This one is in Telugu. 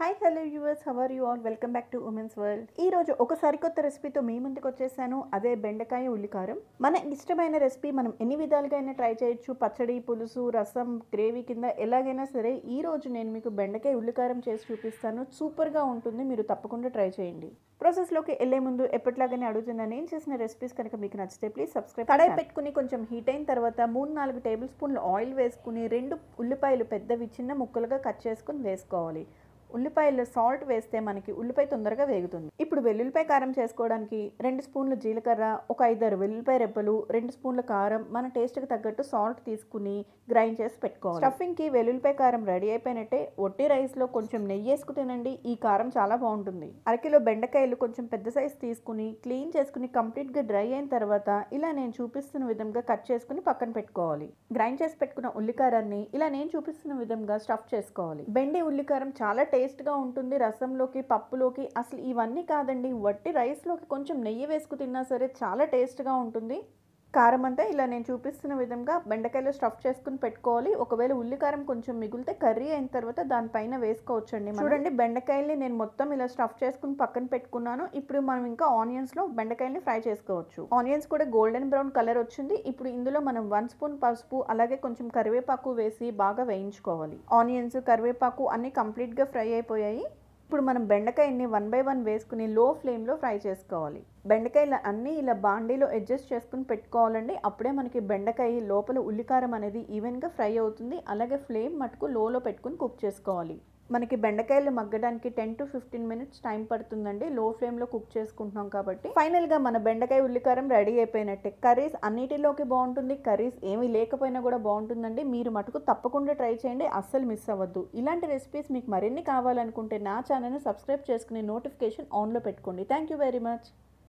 hi hello viewers how are you all welcome back to women's world ఈ రోజు ఒక సరికొత్త రెసిపీతో మీ ముందుకు వచ్చేసాను అదే బెండకాయ ఉల్లికారం మన ఇష్టమైన రెసిపీ మనం ఎన్ని విధాలుగా అయినా ట్రై చేయొచ్చు పచ్చడి పులుసు రసం గ్రేవీ కింద ఎలాగైనా సరే ఈ రోజు నేను మీకు బెండకాయ ఉల్లికారం చేసి చూపిస్తాను సూపర్గా ఉంటుంది మీరు తప్పకుండా ట్రై చేయండి ప్రాసెస్లోకి వెళ్లే ముందు ఎప్పటిలాగానే అడుగుతున్నా నేను చేసిన రెసిపీస్ కనుక మీకు నచ్చితే ప్లీజ్ సబ్స్క్రైబ్ కడాయి పెట్టుకుని కొంచెం హీట్ అయిన తర్వాత మూడు నాలుగు టేబుల్ స్పూన్లు ఆయిల్ వేసుకుని రెండు ఉల్లిపాయలు పెద్దవి చిన్న ముక్కలుగా కట్ చేసుకుని వేసుకోవాలి ఉల్లిపాయల్లో సాల్ట్ వేస్తే మనకి ఉల్లిపాయ తొందరగా వేగుతుంది ఇప్పుడు వెల్లుల్లిపాయ కారం చేసుకోవడానికి రెండు స్పూన్లు జీలకర్ర ఒక ఐదారు వెల్లుల్లిపాయ రెబ్బలు రెండు స్పూన్ల కారం మన టేస్ట్కి తగ్గట్టు సాల్ట్ తీసుకుని గ్రైండ్ చేసి పెట్టుకోవాలి స్టఫింగ్కి వెల్లుల్లిపాయ కారం రెడీ అయిపోయినట్టే ఒట్టి రైస్లో కొంచెం నెయ్యి తినండి ఈ కారం చాలా బాగుంటుంది అరకిలో బెండకాయలు కొంచెం పెద్ద సైజ్ తీసుకుని క్లీన్ చేసుకుని కంప్లీట్గా డ్రై అయిన తర్వాత ఇలా నేను చూపిస్తున్న విధంగా కట్ చేసుకుని పక్కన పెట్టుకోవాలి గ్రైండ్ చేసి పెట్టుకున్న ఉల్లికారాన్ని ఇలా నేను చూపిస్తున్న విధంగా స్టఫ్ చేసుకోవాలి బెండి ఉల్లికారం చాలా టేస్ట్గా ఉంటుంది రసంలోకి పప్పులోకి అసలు ఇవన్నీ కాదండి వట్టి రైస్లోకి కొంచెం నెయ్యి వేసుకు తిన్నా సరే చాలా టేస్ట్గా ఉంటుంది కారం అంతా ఇలా నేను చూపిస్తున్న విధంగా బెండకాయలో స్టఫ్ చేసుకుని పెట్టుకోవాలి ఒకవేళ ఉల్లికారం కొంచెం మిగిలితే కర్రీ అయిన తర్వాత దానిపైన వేసుకోవచ్చండి చూడండి బెండకాయల్ని నేను మొత్తం ఇలా స్టఫ్ చేసుకుని పక్కన పెట్టుకున్నాను ఇప్పుడు మనం ఇంకా ఆనియన్స్లో బెండకాయల్ని ఫ్రై చేసుకోవచ్చు ఆనియన్స్ కూడా గోల్డెన్ బ్రౌన్ కలర్ వచ్చింది ఇప్పుడు ఇందులో మనం వన్ స్పూన్ పసుపు అలాగే కొంచెం కరివేపాకు వేసి బాగా వేయించుకోవాలి ఆనియన్స్ కరివేపాకు అన్నీ కంప్లీట్గా ఫ్రై అయిపోయాయి ఇప్పుడు మనం బెండకాయని వన్ బై వన్ వేసుకుని లో ఫ్లేమ్లో ఫ్రై చేసుకోవాలి బెండకాయలు అన్నీ ఇలా బాండీలో అడ్జస్ట్ చేసుకుని పెట్టుకోవాలండి అప్పుడే మనకి బెండకాయ లోపల ఉల్లికారం అనేది ఈవెన్గా ఫ్రై అవుతుంది అలాగే ఫ్లేమ్ మటుకు లోలో పెట్టుకుని కుక్ చేసుకోవాలి మనకి బెండకాయలు మగ్గడానికి ten to fifteen minutes time పడుతుందండి లో ఫ్లేమ్లో కుక్ చేసుకుంటున్నాం కాబట్టి ఫైనల్గా మన బెండకాయ ఉల్లికారం రెడీ అయిపోయినట్టే కర్రీస్ అన్నిటిలోకి బాగుంటుంది కర్రీస్ ఏమీ లేకపోయినా కూడా బాగుంటుందండి మీరు మటుకు తప్పకుండా ట్రై చేయండి అస్సలు మిస్ అవ్వద్దు ఇలాంటి రెసిపీస్ మీకు మరిన్ని కావాలనుకుంటే నా ఛానల్ని సబ్స్క్రైబ్ చేసుకుని నోటిఫికేషన్ ఆన్లో పెట్టుకోండి థ్యాంక్ యూ వెరీ మచ్